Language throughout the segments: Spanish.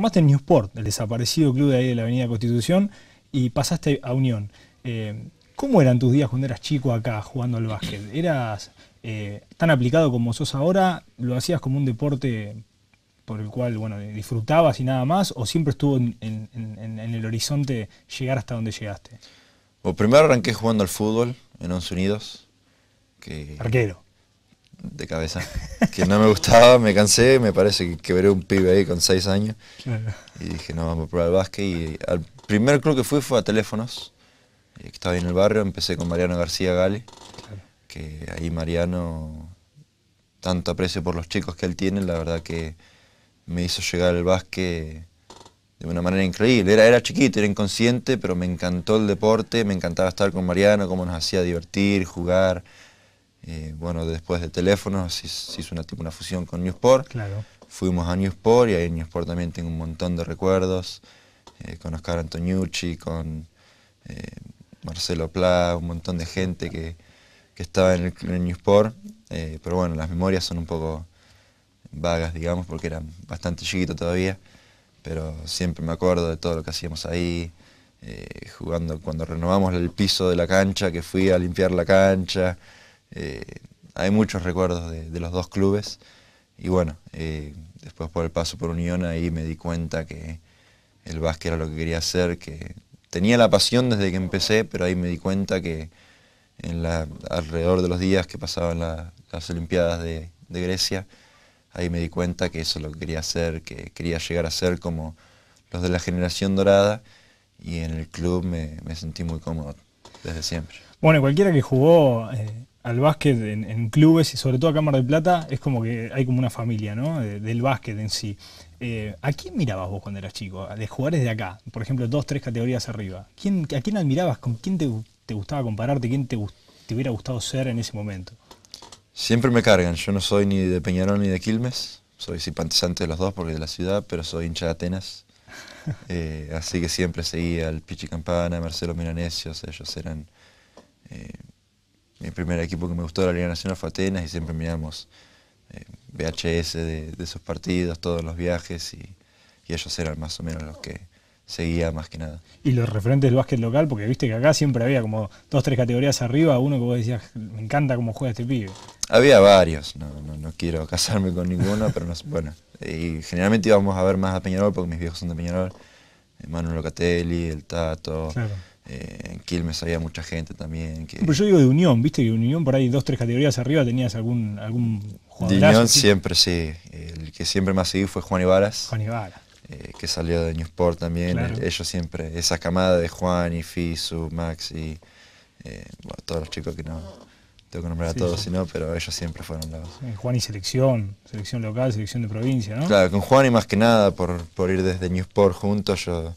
armaste en Newsport, el desaparecido club de ahí de la Avenida Constitución, y pasaste a Unión. Eh, ¿Cómo eran tus días cuando eras chico acá jugando al básquet? ¿Eras eh, tan aplicado como sos ahora? ¿Lo hacías como un deporte por el cual bueno, disfrutabas y nada más? ¿O siempre estuvo en, el horizonte llegar hasta donde llegaste? primero arranqué jugando al fútbol en 11 Unidos. Arquero de cabeza, que no me gustaba, me cansé, me parece que veré un pibe ahí con seis años. Y dije, no, vamos a probar el básquet. Y al primer club que fui fue a Teléfonos, eh, estaba en el barrio, empecé con Mariano García Gale, que ahí Mariano, tanto aprecio por los chicos que él tiene, la verdad que me hizo llegar al básquet de una manera increíble. Era, era chiquito, era inconsciente, pero me encantó el deporte, me encantaba estar con Mariano, cómo nos hacía divertir, jugar. Eh, bueno, después de teléfonos se, hizo una, fusión con Newsport. Claro. Fuimos a Newsport y ahí en Newsport también tengo un montón de recuerdos. Eh, con Oscar Antoniucci, con eh, Marcelo Pla, un montón de gente que, estaba en el, en el Newsport. pero bueno, las memorias son un poco vagas, digamos, porque era bastante chiquito todavía. Pero siempre me acuerdo de todo lo que hacíamos ahí. jugando, cuando renovamos el piso de la cancha, que fui a limpiar la cancha, eh, hay muchos recuerdos de, los dos clubes y bueno, eh, después por el paso por Unión ahí me di cuenta que el básquet era lo que quería hacer, que tenía la pasión desde que empecé, pero ahí me di cuenta que en la, alrededor de los días que pasaban las Olimpiadas de, Grecia, ahí me di cuenta que eso es lo que quería hacer, que quería llegar a ser como los de la generación dorada y en el club me, sentí muy cómodo desde siempre. Bueno, cualquiera que jugó... Eh, al básquet en, clubes y sobre todo a Cámara de Plata es como que hay como una familia, ¿no? del básquet en sí. Eh, ¿A quién mirabas vos cuando eras chico? De jugadores de acá, por ejemplo, dos, tres categorías arriba. ¿Quién, ¿A quién admirabas? ¿Con quién te, gustaba compararte? ¿Quién te, te, hubiera gustado ser en ese momento? Siempre me cargan. Yo no soy ni de Peñarol ni de Quilmes. Soy simpatizante de los dos porque de la ciudad, pero soy hincha de Atenas. Eh, así que siempre seguía al Pichi Campana, Marcelo Milanesios, ellos eran... Eh, mi primer equipo que me gustó era la Liga Nacional fue Atenas y siempre miramos eh, VHS de, esos partidos, todos los viajes y, ellos eran más o menos los que seguía más que nada. Y los referentes del básquet local, porque viste que acá siempre había como dos, tres categorías arriba, uno que vos decías, me encanta cómo juega este pibe. Había varios, no, quiero casarme con ninguno, pero bueno, y generalmente íbamos a ver más a Peñarol porque mis viejos son de Peñarol, eh, Manuel Locatelli, el Tato. Eh, en Quilmes había mucha gente también. Que... Pero yo digo de Unión, viste que Unión por ahí dos, tres categorías arriba tenías algún, algún jugador. De Unión siempre, sí. El que siempre más seguido fue Juan Ibaras. Juan Ibaras. Eh, que salió de New Sport también. Eh, ellos siempre, esa camada de Juan y Fisu, Max y todos los chicos que no. Tengo que nombrar a todos, sino, pero ellos siempre fueron los. Juan y selección, selección local, selección de provincia, ¿no? Claro, con Juan y más que nada, por, por ir desde New Sport juntos, yo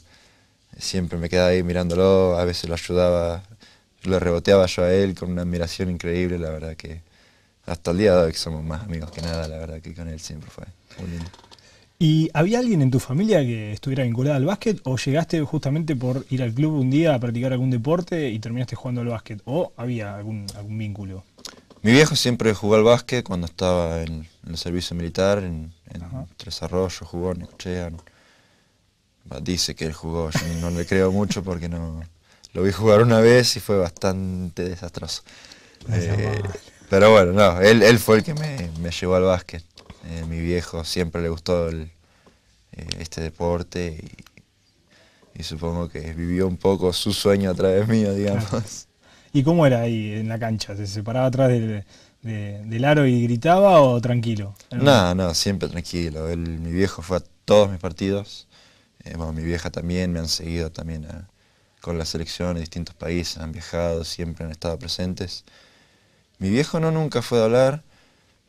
siempre me quedaba ahí mirándolo, a veces lo ayudaba, lo reboteaba yo a él con una admiración increíble, la verdad que hasta el día de hoy somos más amigos que nada, la verdad que con él siempre fue muy lindo. ¿Y había alguien en tu familia que estuviera vinculado al básquet o llegaste justamente por ir al club un día a practicar algún deporte y terminaste jugando al básquet? ¿O había algún, algún vínculo? Mi viejo siempre jugó al básquet cuando estaba en, el servicio militar, en, en Tres Arroyos, jugó en Cochea, dice que él jugó, yo no le creo mucho porque no lo vi jugar una vez y fue bastante desastroso. Eh, pero bueno, no, él, fue el que me, llevó al básquet. Eh, mi viejo siempre le gustó eh, este deporte y, supongo que vivió un poco su sueño a través mío, digamos. ¿Y cómo era ahí en la cancha? ¿Se separaba atrás del, aro y gritaba o tranquilo? No, no, siempre tranquilo. mi viejo fue a todos mis partidos. Eh, mi vieja también, me han seguido también eh, con la selección de distintos países, han viajado, siempre han estado presentes. Mi viejo no nunca fue de hablar,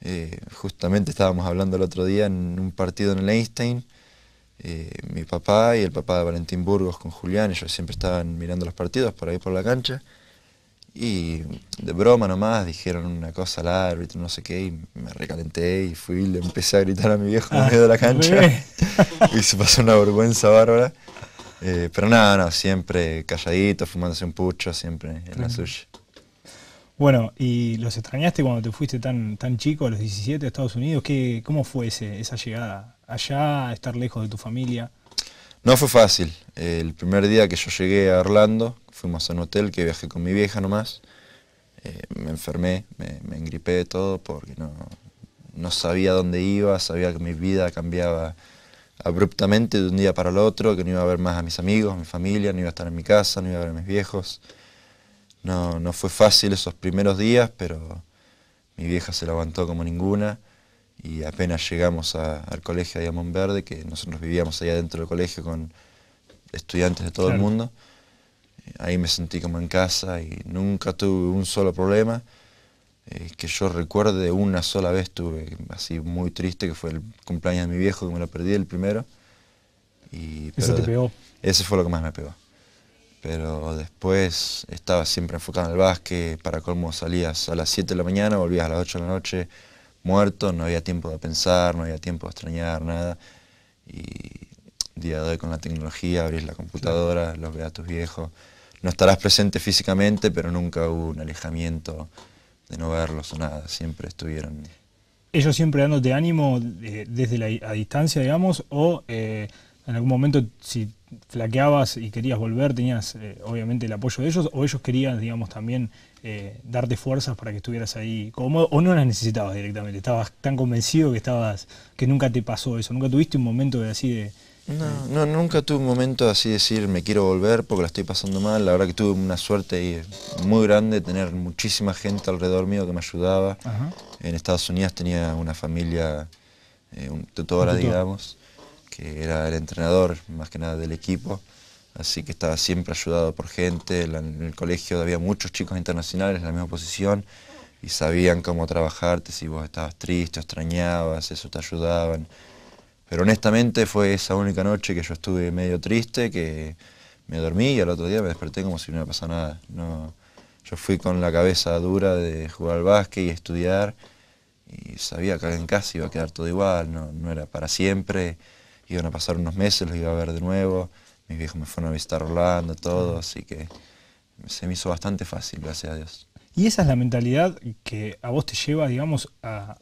eh, justamente estábamos hablando el otro día en un partido en el Einstein, mi papá y el papá de Valentín Burgos con Julián, ellos siempre estaban mirando los partidos por ahí por la cancha. Y de broma nomás dijeron una cosa al árbitro, no sé qué, y me recalenté y fui y le empecé a gritar a mi viejo en ah, medio de la cancha. y se pasó una vergüenza bárbara. Eh, pero nada, no, siempre calladito, fumándose un pucho, siempre en la suya. Bueno, ¿y los extrañaste cuando te fuiste tan, tan chico, a los 17, a Estados Unidos? ¿Qué, ¿Cómo fue esa llegada allá, estar lejos de tu familia? No fue fácil. El primer día que yo llegué a Orlando, fuimos a un hotel que viajé con mi vieja nomás. Eh, me enfermé, me, engripé de todo porque no, sabía dónde iba, sabía que mi vida cambiaba abruptamente de un día para el otro, que no iba a ver más a mis amigos, a mi familia, no iba a estar en mi casa, no iba a ver a mis viejos. No, no fue fácil esos primeros días, pero mi vieja se levantó como ninguna y apenas llegamos al colegio de Verde que nosotros vivíamos allá dentro del colegio con estudiantes de todo el mundo, eh, ahí me sentí como en casa y nunca tuve un solo problema. Eh, que yo recuerde, una sola vez tuve así muy triste, que fue el cumpleaños de mi viejo, que me lo perdí el primero. Y, ¿Eso te pegó? Ese fue lo que más me pegó. Pero después estaba siempre enfocado en el básquet, para colmo salías a las 7 de la mañana, volvías a las 8 de la noche, muerto, no había tiempo de pensar, no había tiempo de extrañar nada. Y día de hoy con la tecnología, abrís la computadora, los ve a tus viejos. No estarás presente físicamente, pero nunca hubo un alejamiento de no verlos o nada, siempre estuvieron... Ellos siempre dándote ánimo eh, desde la, a distancia, digamos, o... Eh, en algún momento si flaqueabas y querías volver, tenías eh, obviamente el apoyo de ellos, o ellos querían, digamos, también eh, darte fuerzas para que estuvieras ahí cómodo, o no las necesitabas directamente, estabas tan convencido que estabas, que nunca te pasó eso, nunca tuviste un momento de así de... No, no, nunca tuve un momento así de decir me quiero volver porque la estoy pasando mal. La verdad que tuve una suerte eh, muy grande tener muchísima gente alrededor mío que me ayudaba. En Estados Unidos tenía una familia, un tutora, digamos que era el entrenador más que nada del equipo, así que estaba siempre ayudado por gente, en el colegio había muchos chicos internacionales en la misma posición y sabían cómo trabajarte, si vos estabas triste, extrañabas, eso te ayudaban. Pero honestamente fue esa única noche que yo estuve medio triste, que me dormí y al otro día me desperté como si no me pasado nada. No, yo fui con la cabeza dura de jugar al básquet y estudiar y sabía que en casa iba a quedar todo igual, no, no era para siempre iban a pasar unos meses, los iba a ver de nuevo. Mis viejos me fueron a visitar Orlando, todo, así que se me hizo bastante fácil, gracias a Dios. Y esa es la mentalidad que a vos te lleva, digamos, a,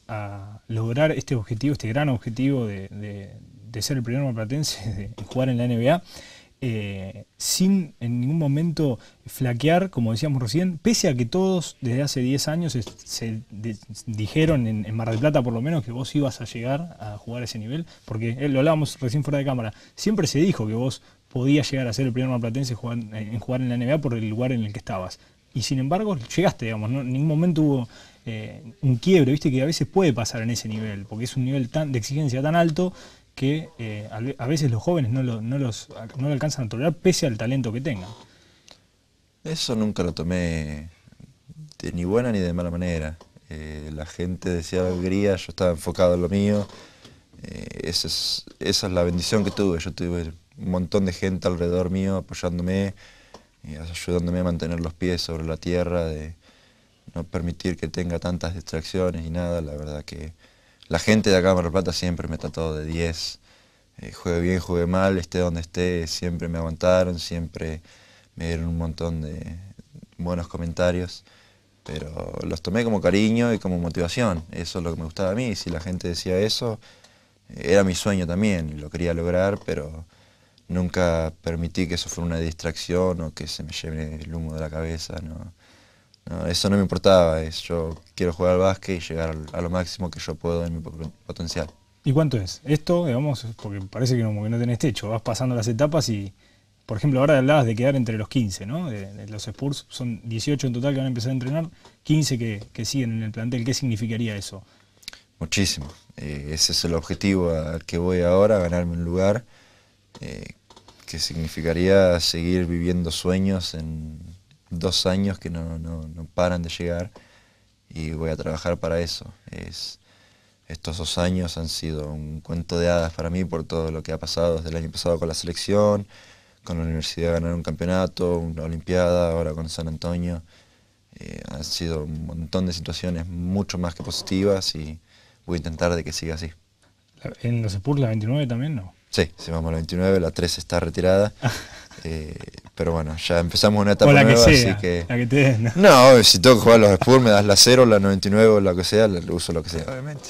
lograr este objetivo, este gran objetivo de, ser el primer marplatense de jugar en la NBA. Eh, sin en ningún momento flaquear, como decíamos recién, pese a que todos desde hace 10 años se, dijeron en, Mar del Plata por lo menos que vos ibas a llegar a jugar a ese nivel, porque eh, lo hablábamos recién fuera de cámara, siempre se dijo que vos podías llegar a ser el primer marplatense eh, en jugar en la NBA por el lugar en el que estabas. Y sin embargo llegaste, digamos, en ningún momento hubo un quiebre, viste que a veces puede pasar en ese nivel, porque es un nivel tan, de exigencia tan alto que eh, a, veces los jóvenes no los, alcanzan a tolerar pese al talento que tengan. Eso nunca lo tomé de ni buena ni de mala manera. Eh, la gente decía alegría, yo estaba enfocado en lo mío. Eh, esa, es, esa, es, la bendición que tuve. Yo tuve un montón de gente alrededor mío apoyándome, y ayudándome a mantener los pies sobre la tierra, de no permitir que tenga tantas distracciones y nada. La verdad que la gente de acá de Mar Plata siempre me trató de 10. Eh, bien, jugué mal, esté donde esté, siempre me aguantaron, siempre me dieron un montón de buenos comentarios. Pero los tomé como cariño y como motivación. Eso es lo que me gustaba a mí. Si la gente decía eso, eh, era mi sueño también, lo quería lograr, pero nunca permití que eso fuera una distracción o que se me lleve el humo de la cabeza. ¿no? eso no me importaba, yo quiero jugar al básquet y llegar a lo máximo que yo puedo en mi potencial. ¿Y cuánto es? Esto, digamos, porque parece que no, que no tenés techo, vas pasando las etapas y, por ejemplo, ahora hablabas de quedar entre los 15, ¿no? los Spurs son 18 en total que van a empezar a entrenar, 15 que, siguen en el plantel, ¿qué significaría eso? Muchísimo, eh, ese es el objetivo al que voy ahora, ganarme un lugar, eh, que significaría seguir viviendo sueños en, dos años que no, no, no paran de llegar y voy a trabajar para eso. Es, estos dos años han sido un cuento de hadas para mí por todo lo que ha pasado desde el año pasado con la selección, con la universidad ganar un campeonato, una olimpiada, ahora con San Antonio. Eh, han sido un montón de situaciones mucho más que positivas y voy a intentar de que siga así. ¿En los Spurs la 29 también no? Sí, sí, vamos la 29, la 3 está retirada. Eh, pero bueno, ya empezamos una etapa nueva, así que... te ¿no? si tengo que jugar los Spurs, me das la 0, la 99, lo que sea, uso lo que sea. Obviamente.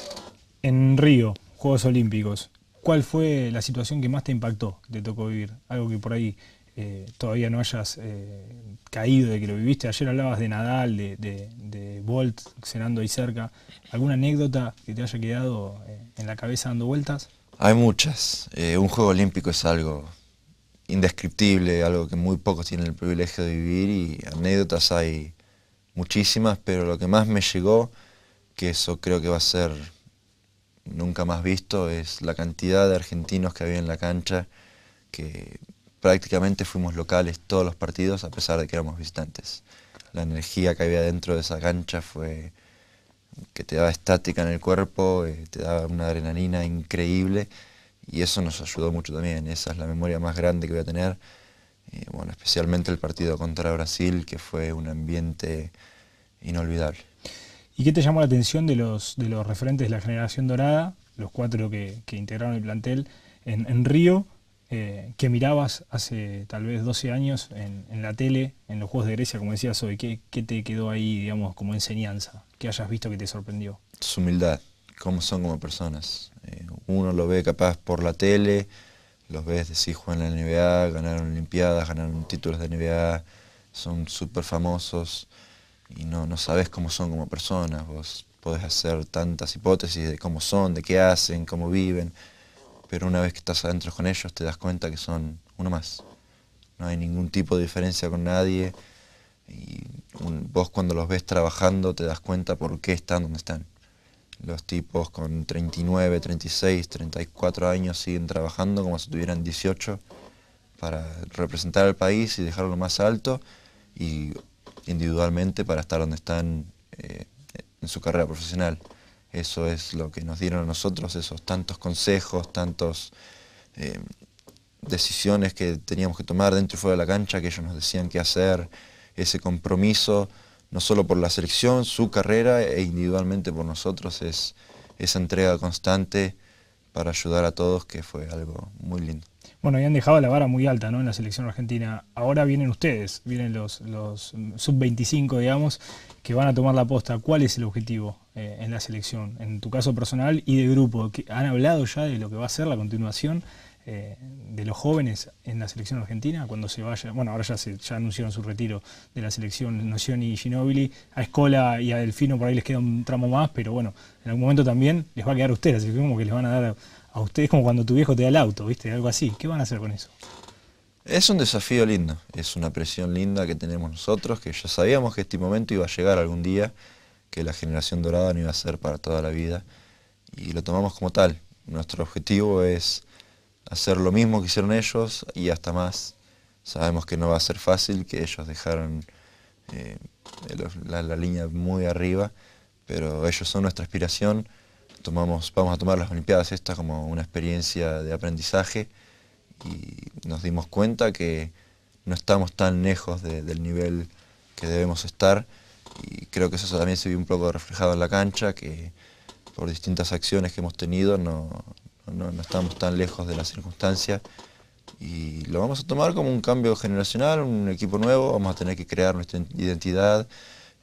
En Río, Juegos Olímpicos, ¿cuál fue la situación que más te impactó, que te tocó vivir? Algo que por ahí eh, todavía no hayas eh, caído de que lo viviste. Ayer hablabas de Nadal, de, de, Bolt cenando ahí cerca. ¿Alguna anécdota que te haya quedado eh, en la cabeza dando vueltas? Hay muchas. un juego olímpico es algo indescriptible, algo que muy pocos tienen el privilegio de vivir y anécdotas hay muchísimas, pero lo que más me llegó, que eso creo que va a ser nunca más visto, es la cantidad de argentinos que había en la cancha, que prácticamente fuimos locales todos los partidos a pesar de que éramos visitantes. La energía que había dentro de esa cancha fue que te daba estática en el cuerpo, eh, te daba una adrenalina increíble y eso nos ayudó mucho también, esa es la memoria más grande que voy a tener, eh, bueno, especialmente el partido contra Brasil, que fue un ambiente inolvidable. ¿Y qué te llamó la atención de los, de los referentes de la generación dorada, los cuatro que, integraron el plantel en, Río, eh, que mirabas hace tal vez 12 años en, la tele, en los Juegos de Grecia, como decías hoy? ¿Qué, ¿Qué te quedó ahí, digamos, como enseñanza? ¿Qué hayas visto que te sorprendió? Su humildad cómo son como personas. Eh, uno lo ve capaz por la tele, los ves decir juegan en la NBA, ganaron Olimpiadas, ganaron títulos de NBA, son súper famosos y no, no sabes cómo son como personas. Vos podés hacer tantas hipótesis de cómo son, de qué hacen, cómo viven, pero una vez que estás adentro con ellos te das cuenta que son uno más. No hay ningún tipo de diferencia con nadie y vos cuando los ves trabajando te das cuenta por qué están donde están. Los tipos con 39, 36, 34 años siguen trabajando como si tuvieran 18 para representar al país y dejarlo más alto y individualmente para estar donde están eh, en su carrera profesional. Eso es lo que nos dieron a nosotros, esos tantos consejos, tantas eh, decisiones que teníamos que tomar dentro y fuera de la cancha, que ellos nos decían qué hacer, ese compromiso no solo por la selección, su carrera e individualmente por nosotros, es esa entrega constante para ayudar a todos, que fue algo muy lindo. Bueno, han dejado la vara muy alta ¿no? en la selección argentina. Ahora vienen ustedes, vienen los, mm, sub-25, digamos, que van a tomar la posta. ¿Cuál es el objetivo eh, en la selección? En tu caso personal y de grupo. ¿Han hablado ya de lo que va a ser la continuación? Eh, de los jóvenes en la selección argentina, cuando se vaya, bueno, ahora ya, anunciaron su retiro de la selección Noción y Ginóbili, a Escola y a Delfino por ahí les queda un tramo más, pero bueno, en algún momento también les va a quedar a ustedes, así como que les van a dar a ustedes como cuando tu viejo te da el auto, ¿viste? Algo así. ¿Qué van a hacer con eso? Es un desafío lindo, es una presión linda que tenemos nosotros, que ya sabíamos que este momento iba a llegar algún día, que la generación dorada no iba a ser para toda la vida, y lo tomamos como tal. Nuestro objetivo es hacer lo mismo que hicieron ellos y hasta más. Sabemos que no va a ser fácil, que ellos dejaron eh, la, línea muy arriba, pero ellos son nuestra inspiración. Tomamos, vamos a tomar las Olimpiadas esta como una experiencia de aprendizaje y nos dimos cuenta que no estamos tan lejos del nivel que debemos estar y creo que eso también se vio un poco reflejado en la cancha, que por distintas acciones que hemos tenido no, no, estamos tan lejos de las circunstancia... y lo vamos a tomar como un cambio generacional, un equipo nuevo, vamos a tener que crear nuestra identidad,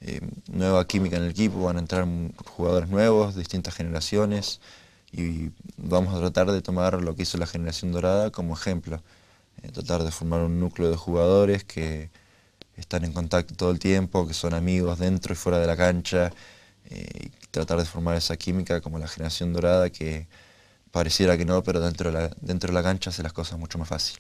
eh, nueva química en el equipo, van a entrar jugadores nuevos, distintas generaciones y vamos a tratar de tomar lo que hizo la generación dorada como ejemplo, eh, tratar de formar un núcleo de jugadores que están en contacto todo el tiempo, que son amigos dentro y fuera de la cancha, eh, y tratar de formar esa química como la generación dorada que Pareciera que no, pero dentro de la, dentro la cancha se las cosas mucho más fácil.